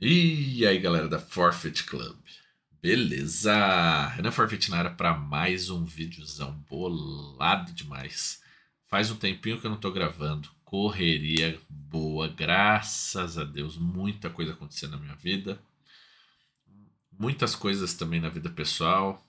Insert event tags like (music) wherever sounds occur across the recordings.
E aí, galera da Forfeit Club. Beleza? Renan Forfeit na área para mais um videozão bolado demais. Faz um tempinho que eu não tô gravando. Correria boa, graças a Deus. Muita coisa acontecendo na minha vida. Muitas coisas também na vida pessoal.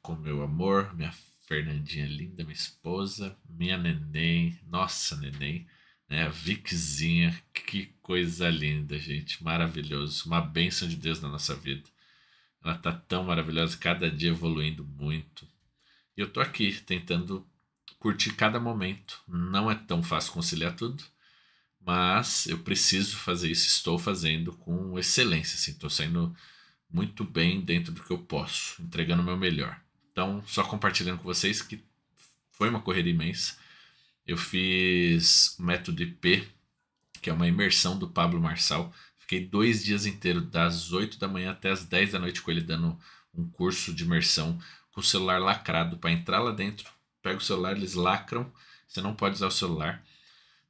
Com meu amor, minha Fernandinha linda, minha esposa, minha neném. Nossa, neném né? Vickzinha, que coisa linda, gente, maravilhoso, uma bênção de Deus na nossa vida. Ela tá tão maravilhosa, cada dia evoluindo muito. E eu tô aqui tentando curtir cada momento. Não é tão fácil conciliar tudo, mas eu preciso fazer isso, estou fazendo com excelência, assim, tô saindo muito bem dentro do que eu posso, entregando o meu melhor. Então, só compartilhando com vocês que foi uma corrida imensa, eu fiz o método IP, que é uma imersão do Pablo Marçal. Fiquei dois dias inteiros, das 8 da manhã até as 10 da noite, com ele dando um curso de imersão com o celular lacrado para entrar lá dentro. Pega o celular, eles lacram, você não pode usar o celular.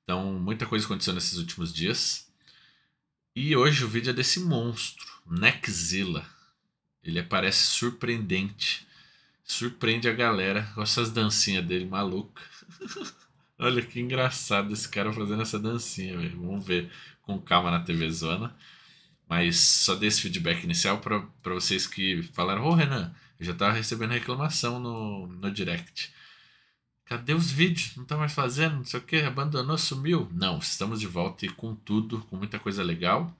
Então, muita coisa aconteceu nesses últimos dias. E hoje o vídeo é desse monstro, Nexila. Ele aparece surpreendente. Surpreende a galera com essas dancinhas dele maluca. (laughs) Olha que engraçado esse cara fazendo essa dancinha, velho. Vamos ver com calma na TV Zona. Mas só dei esse feedback inicial para vocês que falaram: Ô oh, Renan, eu já tava recebendo reclamação no, no direct. Cadê os vídeos? Não tá mais fazendo, não sei o que, abandonou, sumiu. Não, estamos de volta e com tudo, com muita coisa legal.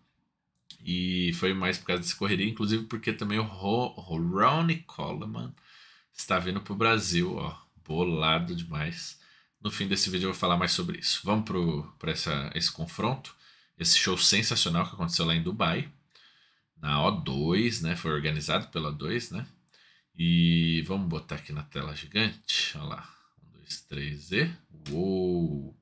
E foi mais por causa dessa correria, inclusive porque também o Ro, Ronnie Coleman está vindo pro Brasil, ó, bolado demais. No fim desse vídeo eu vou falar mais sobre isso. Vamos para esse confronto. Esse show sensacional que aconteceu lá em Dubai, na O2, né? Foi organizado pela O2, né? E vamos botar aqui na tela gigante. Olha lá. 1, 2, 3 e. Uou!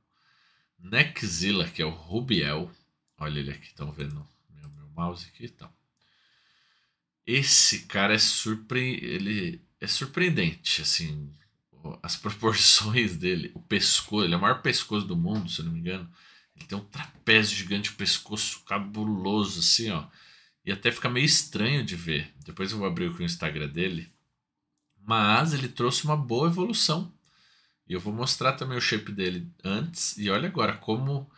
Nexila, que é o Rubiel. Olha ele aqui, estão vendo meu, meu mouse aqui? Então. Esse cara é surpre... ele é surpreendente, assim as (laughs) proporções dele, o pescoço, ele é o maior pescoço do mundo, se eu não me engano. Ele tem um trapézio gigante, o um pescoço cabuloso, assim, ó. E até fica meio estranho de ver. Depois eu vou abrir aqui o Instagram dele. Mas ele trouxe uma boa evolução. E eu vou mostrar também o shape dele antes. E olha agora como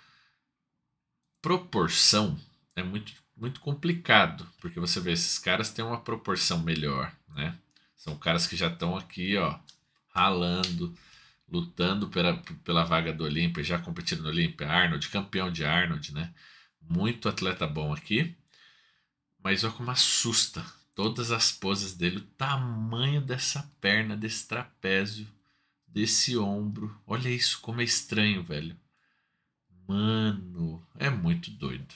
proporção é muito, muito complicado. Porque você vê, esses caras têm uma proporção melhor, né? São caras que já estão aqui, ó ralando, lutando pela, pela vaga do Olímpia, já competindo no Olímpia, Arnold, campeão de Arnold, né? Muito atleta bom aqui. Mas olha como assusta todas as poses dele, o tamanho dessa perna, desse trapézio, desse ombro. Olha isso, como é estranho, velho. Mano, é muito doido.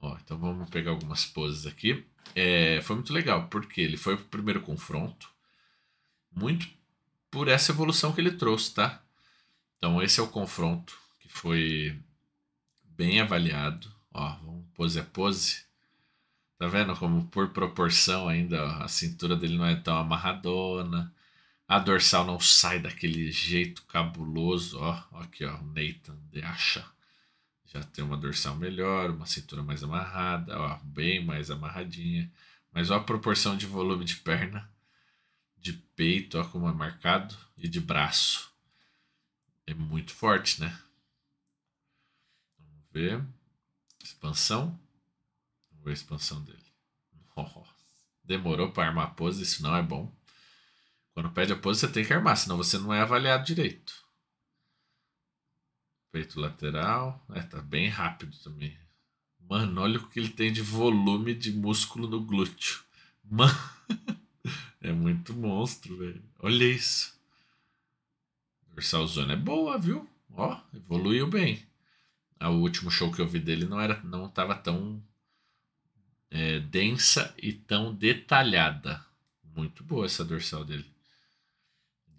Ó, então vamos pegar algumas poses aqui. É, foi muito legal, porque ele foi pro primeiro confronto muito por essa evolução que ele trouxe, tá? Então esse é o confronto que foi bem avaliado. Ó, vamos pose a pose. Tá vendo como por proporção ainda ó, a cintura dele não é tão amarradona. A dorsal não sai daquele jeito cabuloso, ó. Aqui, ó, o Nathan de Acha. Já tem uma dorsal melhor, uma cintura mais amarrada, ó, bem mais amarradinha. Mas ó a proporção de volume de perna de peito, olha como é marcado, e de braço. É muito forte, né? Vamos ver. Expansão. Vamos ver a expansão dele. Nossa. Demorou para armar a pose, isso não é bom. Quando pede a pose, você tem que armar, senão você não é avaliado direito. Peito lateral. É, tá bem rápido também. Mano, olha o que ele tem de volume de músculo no glúteo. Mano. (laughs) É muito monstro, velho. Olha isso. Dorsal é boa, viu? Ó, evoluiu bem. Ah, o último show que eu vi dele não era, não tava tão é, densa e tão detalhada. Muito boa essa dorsal dele.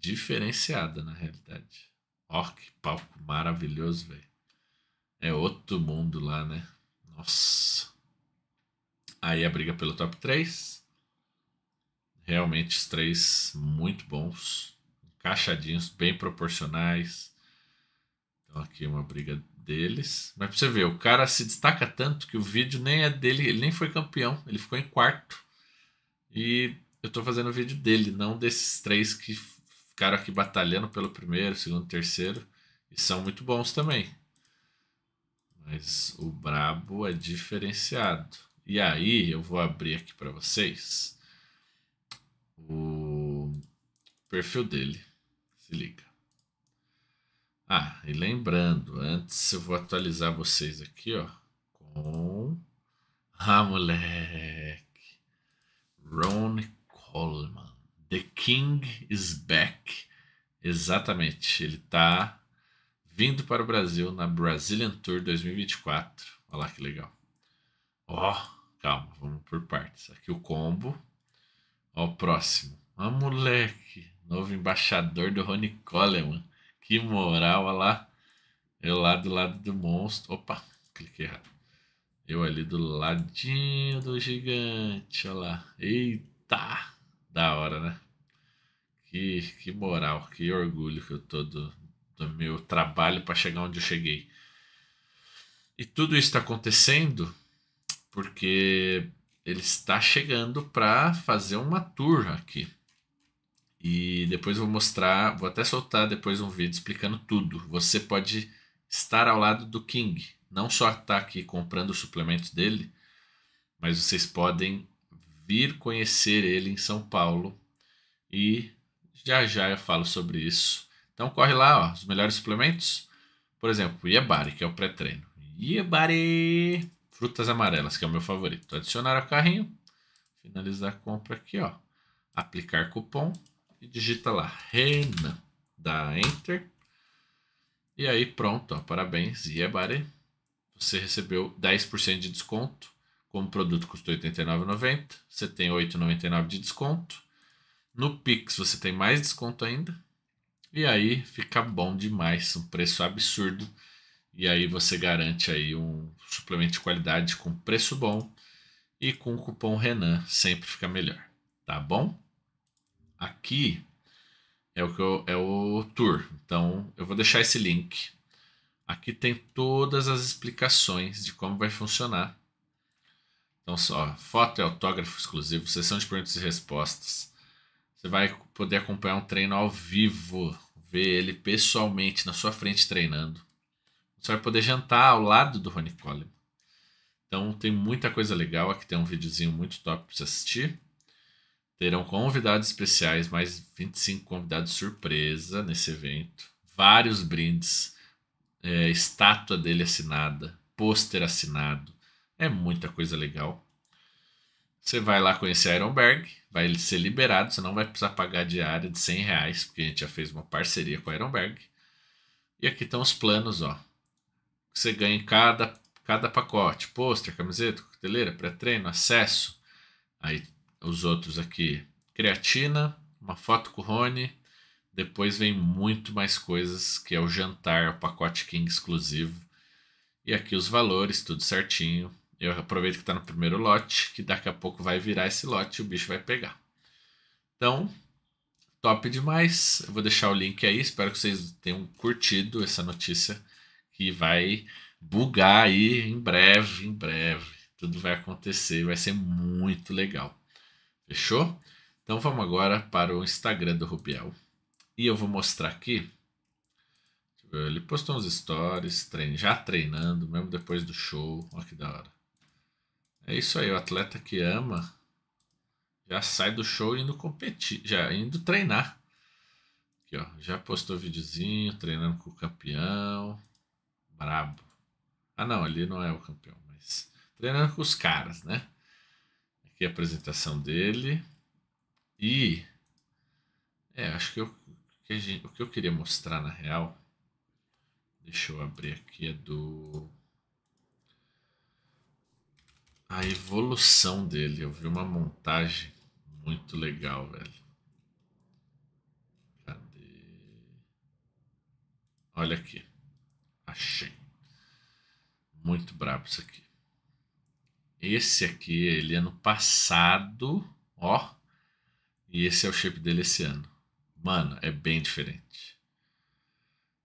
Diferenciada, na realidade. Ó, que palco maravilhoso, velho. É outro mundo lá, né? Nossa. Aí a briga pelo top 3. Realmente os três muito bons, encaixadinhos, bem proporcionais. Então aqui uma briga deles. Mas pra você ver, o cara se destaca tanto que o vídeo nem é dele, ele nem foi campeão, ele ficou em quarto. E eu tô fazendo o vídeo dele, não desses três que ficaram aqui batalhando pelo primeiro, segundo, terceiro. E são muito bons também. Mas o brabo é diferenciado. E aí eu vou abrir aqui para vocês o perfil dele. Se liga. Ah, e lembrando, antes eu vou atualizar vocês aqui, ó, com a ah, moleque Ron Coleman. The King is back. Exatamente, ele tá vindo para o Brasil na Brazilian Tour 2024. Olha lá que legal. Ó, oh, calma, vamos por partes. Aqui o combo Ó, o próximo. Ah, moleque. Novo embaixador do Rony Coleman. Que moral, olha lá. Eu lá do lado do monstro. Opa, cliquei errado. Eu ali do ladinho do gigante, olha lá. Eita! Da hora, né? Que, que moral, que orgulho que eu tô do, do meu trabalho para chegar onde eu cheguei. E tudo isso está acontecendo porque ele está chegando para fazer uma tour aqui. E depois vou mostrar, vou até soltar depois um vídeo explicando tudo. Você pode estar ao lado do King, não só estar tá aqui comprando o suplemento dele, mas vocês podem vir conhecer ele em São Paulo e já já eu falo sobre isso. Então corre lá, ó, os melhores suplementos. Por exemplo, o Iebari, que é o pré-treino. Iebari! frutas amarelas, que é o meu favorito. Adicionar ao carrinho, finalizar a compra aqui, ó. Aplicar cupom e digita lá Renan. Dá Enter. E aí pronto, ó, parabéns, Iebare. É você recebeu 10% de desconto. Como o produto custa R$ 89,90, você tem R$ 8,99 de desconto. No Pix você tem mais desconto ainda. E aí fica bom demais, um preço absurdo. E aí você garante aí um suplemento de qualidade com preço bom e com o cupom Renan sempre fica melhor, tá bom? Aqui é o que eu, é o tour. Então eu vou deixar esse link. Aqui tem todas as explicações de como vai funcionar. Então só foto e autógrafo exclusivo, sessão de perguntas e respostas. Você vai poder acompanhar um treino ao vivo, ver ele pessoalmente na sua frente treinando você vai poder jantar ao lado do Ronnie Coleman. Então tem muita coisa legal. Aqui tem um videozinho muito top para você assistir. Terão convidados especiais, mais 25 convidados surpresa nesse evento. Vários brindes, é, estátua dele assinada, pôster assinado. É muita coisa legal. Você vai lá conhecer Ironberg, vai ser liberado, você não vai precisar pagar diária de 100 reais, porque a gente já fez uma parceria com a Ironberg. E aqui estão os planos, ó você ganha em cada, cada pacote. Pôster, camiseta, coqueteleira, pré-treino, acesso. Aí os outros aqui. Creatina, uma foto com o Rony. Depois vem muito mais coisas, que é o jantar, o pacote King exclusivo. E aqui os valores, tudo certinho. Eu aproveito que está no primeiro lote, que daqui a pouco vai virar esse lote e o bicho vai pegar. Então, top demais. Eu vou deixar o link aí. Espero que vocês tenham curtido essa notícia que vai bugar aí em breve, em breve. Tudo vai acontecer, vai ser muito legal. Fechou? Então vamos agora para o Instagram do Rubiel. E eu vou mostrar aqui. Ele postou uns stories, trein, já treinando, mesmo depois do show. Olha que da hora. É isso aí, o atleta que ama já sai do show indo competir, já indo treinar. Aqui, ó, já postou videozinho treinando com o campeão. Brabo. Ah, não, ali não é o campeão, mas treinando com os caras, né? Aqui a apresentação dele. E. É, acho que, eu, que gente, o que eu queria mostrar na real. Deixa eu abrir aqui, é do. A evolução dele. Eu vi uma montagem muito legal, velho. Cadê? Olha aqui. Achei. Muito brabo isso aqui. Esse aqui, ele é no passado, ó. E esse é o shape dele esse ano. Mano, é bem diferente.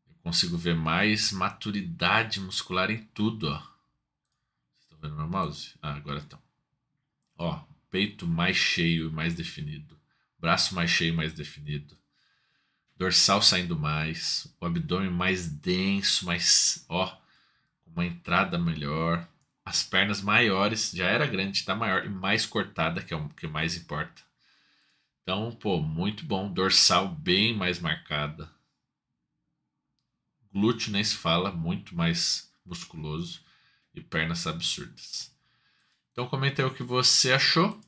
Eu consigo ver mais maturidade muscular em tudo, ó. Vocês estão vendo meu mouse? Ah, agora estão. Ó, peito mais cheio e mais definido. Braço mais cheio e mais definido dorsal saindo mais, o abdômen mais denso, mais ó, uma entrada melhor, as pernas maiores, já era grande, está maior e mais cortada, que é o que mais importa. Então, pô, muito bom, dorsal bem mais marcada. Glúteo nem se fala, muito mais musculoso e pernas absurdas. Então comenta aí o que você achou.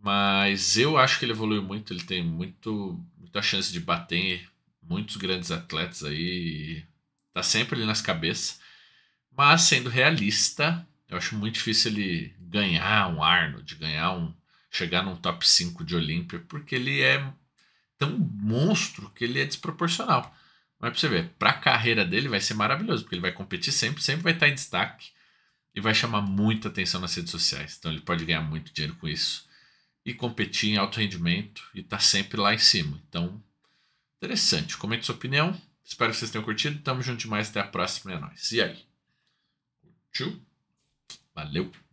Mas eu acho que ele evoluiu muito, ele tem muito, muita chance de bater muitos grandes atletas aí. Tá sempre ali nas cabeças. Mas sendo realista, eu acho muito difícil ele ganhar um Arnold, ganhar um. chegar num top 5 de Olímpia, porque ele é tão monstro que ele é desproporcional. Mas pra você ver, pra carreira dele vai ser maravilhoso, porque ele vai competir sempre, sempre vai estar tá em destaque e vai chamar muita atenção nas redes sociais. Então ele pode ganhar muito dinheiro com isso e competir em alto rendimento e tá sempre lá em cima. Então, interessante. Comente sua opinião. Espero que vocês tenham curtido. Tamo junto demais. Até a próxima. É nóis. E aí? Tchau. Valeu!